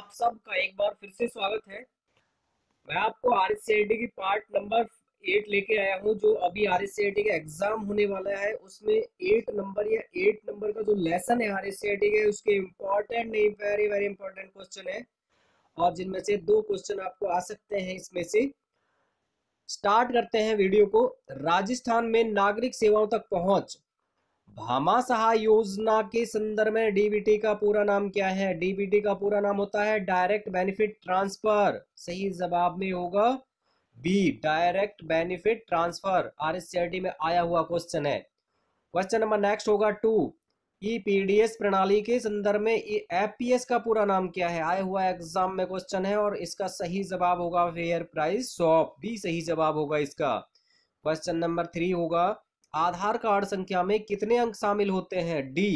आप सबका एक बार फिर से स्वागत है मैं आपको आर एस की पार्ट नंबर एट लेके आया हूँ जो अभी आर एस का एग्जाम होने वाला है उसमें एट नंबर या एट नंबर का जो लेसन है आर एस के उसके इम्पोर्टेंट नहीं वेरी वेरी इंपॉर्टेंट क्वेश्चन है और जिनमें से दो क्वेश्चन आपको आ सकते हैं इसमें से स्टार्ट करते हैं वीडियो को राजस्थान में नागरिक सेवाओं तक पहुंच भामा सहाय योजना के संदर्भ में डीबीटी का पूरा नाम क्या है डीबीटी का पूरा नाम होता है डायरेक्ट बेनिफिट ट्रांसफर सही जवाब में होगा B direct benefit transfer RSCRT में आया हुआ क्वेश्चन है क्वेश्चन नंबर नेक्स्ट होगा टू ई पी प्रणाली के संदर्भ में एपीएस e, का पूरा नाम क्या है आया हुआ एग्जाम में क्वेश्चन है और इसका सही जवाब होगा फेयर प्राइस शॉप बी सही जवाब होगा इसका क्वेश्चन नंबर थ्री होगा आधार कार्ड संख्या में कितने अंक शामिल होते हैं डी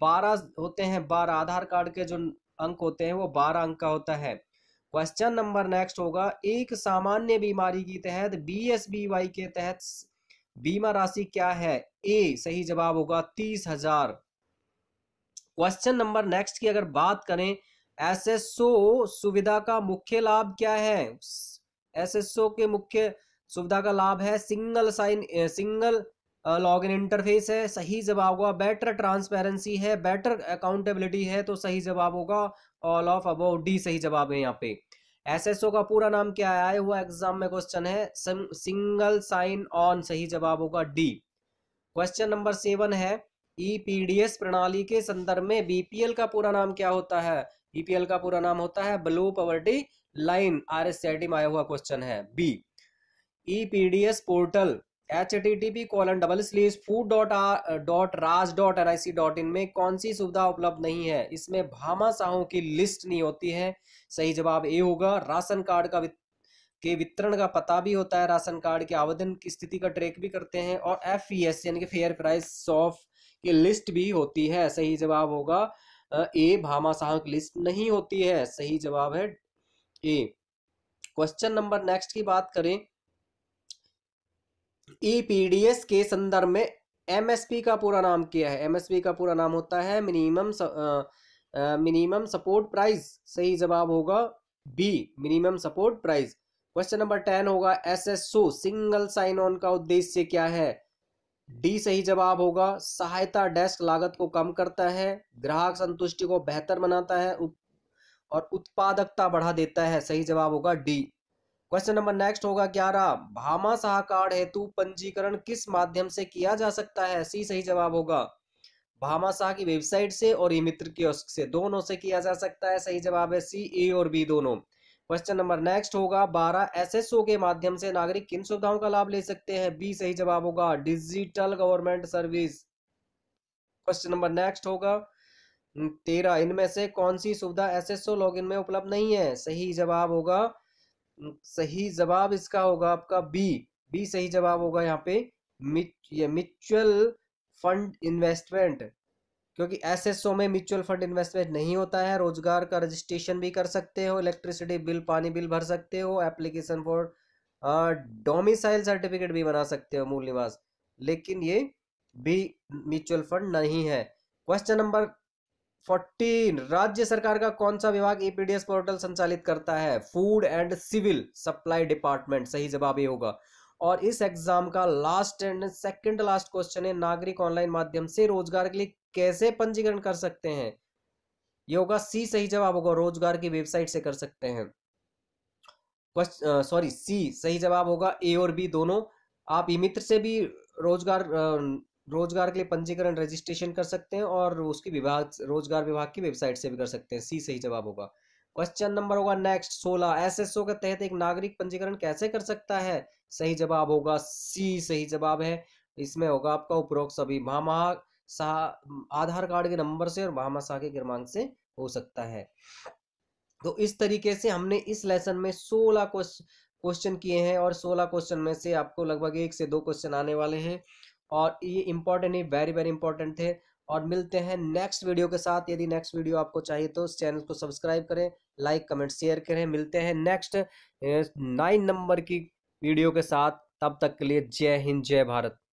बारह होते हैं बारह आधार कार्ड के जो अंक होते हैं वो बारह अंक का होता है क्वेश्चन नंबर नेक्स्ट होगा एक सामान्य बीमारी के तहत बी एस बी वाई के तहत बीमा राशि क्या है ए सही जवाब होगा तीस हजार क्वेश्चन नंबर नेक्स्ट की अगर बात करें एसएसओ सुविधा का मुख्य लाभ क्या है एसएसओ के मुख्य सुविधा का लाभ है single sign single log in interface है सही जवाब होगा बेटर ट्रांसपेरेंसी है बेटर अकाउंटेबिलिटी है तो सही जवाब होगा ऑल ऑफ अबाउ डी सही जवाब है यहाँ पे एसएसओ का पूरा नाम क्या आया हुआ एग्जाम में क्वेश्चन है सिंगल साइन ऑन सही जवाब होगा डी क्वेश्चन नंबर सेवन है ईपीडीएस e प्रणाली के संदर्भ में बीपीएल का पूरा नाम क्या होता है बीपीएल का पूरा नाम होता है below poverty line R S में आया हुआ क्वेश्चन है B EPDS portal H T T P colon double slash food dot dot Raj dot N I C dot in में कौन सी सुविधा उपलब्ध नहीं है इसमें भामाशाहों की लिस्ट नहीं होती है सही जवाब ए होगा राशन कार्ड का के वितरण का पता भी होता है राशन कार्ड के आवेदन की स्थिति का ट्रैक भी करते हैं और एफ ई एस यानी कि फेयर प्राइस ऑफ की लिस्ट भी होती है सही जवाब होगा ए भामाशाहों की लिस्ट नहीं होती है सही जवाब है ए क्वेश्चन नंबर नेक्स्ट की बात करें ईपीडीएस e के संदर्भ में एमएसपी का पूरा नाम क्या है एमएसपी का पूरा नाम होता है मिनिमम मिनिमम सपोर्ट प्राइस सही जवाब होगा B minimum support price question number ten होगा एसएसओ सिंगल साइन ऑन का उद्देश्य क्या है डी सही जवाब होगा सहायता डेस्क लागत को कम करता है ग्राहक संतुष्टि को बेहतर बनाता है और उत्पादकता बढ़ा देता है सही जवाब होगा डी क्वेश्चन नंबर नेक्स्ट होगा ग्यारह भामा साह कार्ड हेतु पंजीकरण किस माध्यम से किया जा सकता है सी सही जवाब होगा भामा शाह की वेबसाइट से और ई मित्र कियोस्क से दोनों से किया जा सकता है सही जवाब है सी ए और बी दोनों क्वेश्चन नंबर नेक्स्ट होगा बारह एसएसओ के माध्यम से नागरिक किन सुविधाओं का लाभ ले सकते हैं बी सही जवाब होगा digital government service question number next होगा तेरह इनमें से कौन सी सुविधा एसएसओ लॉगिन में उपलब्ध नहीं है सही जवाब होगा सही जवाब इसका होगा आपका बी बी सही जवाब होगा यहाँ पे म्यूचुअल फंड इन्वेस्टमेंट क्योंकि एसएसओ में म्यूचुअल फंड इन्वेस्टमेंट नहीं होता है रोजगार का रजिस्ट्रेशन भी कर सकते हो इलेक्ट्रिसिटी बिल पानी बिल भर सकते हो एप्लीकेशन फॉर डोमिसाइल सर्टिफिकेट भी बना सकते हो मूल निवास लेकिन ये भी म्यूचुअल फंड नहीं है क्वेश्चन नंबर फोर्टीन राज्य सरकार का कौन सा विभाग ईपीडीएस e पोर्टल संचालित करता है food and civil supply department सही जवाब ये होगा और इस एग्जाम का last and second last question है नागरिक ऑनलाइन माध्यम से रोजगार के लिए कैसे पंजीकरण कर सकते हैं ये होगा सी सही जवाब होगा रोजगार की वेबसाइट से कर सकते हैं सॉरी सी सही जवाब होगा ए और बी दोनों आप ई मित्र से भी रोजगार रोजगार के लिए पंजीकरण रजिस्ट्रेशन कर सकते हैं और उसकी विभाग रोजगार विभाग की वेबसाइट से भी कर सकते हैं सी सही जवाब होगा क्वेश्चन नंबर होगा नेक्स्ट सोलह एस ओ के तहत एक नागरिक पंजीकरण कैसे कर सकता है सही जवाब होगा सी सही जवाब है इसमें होगा आपका उपरोक्त सभी भामा शाह आधार कार्ड के नंबर से और भामा शाह के क्रमांक से हो सकता है तो इस तरीके से हमने इस लेसन में सोलह क्वेश्चन किए हैं और सोलह क्वेश्चन में से आपको लगभग एक से दो क्वेश्चन आने वाले हैं और ये इंपॉर्टेंट ही वेरी वेरी इंपॉर्टेंट थे और मिलते हैं नेक्स्ट वीडियो के साथ यदि नेक्स्ट वीडियो आपको चाहिए तो इस चैनल को सब्सक्राइब करें लाइक कमेंट शेयर करें मिलते हैं नेक्स्ट नाइन नंबर की वीडियो के साथ तब तक के लिए जय हिंद जय भारत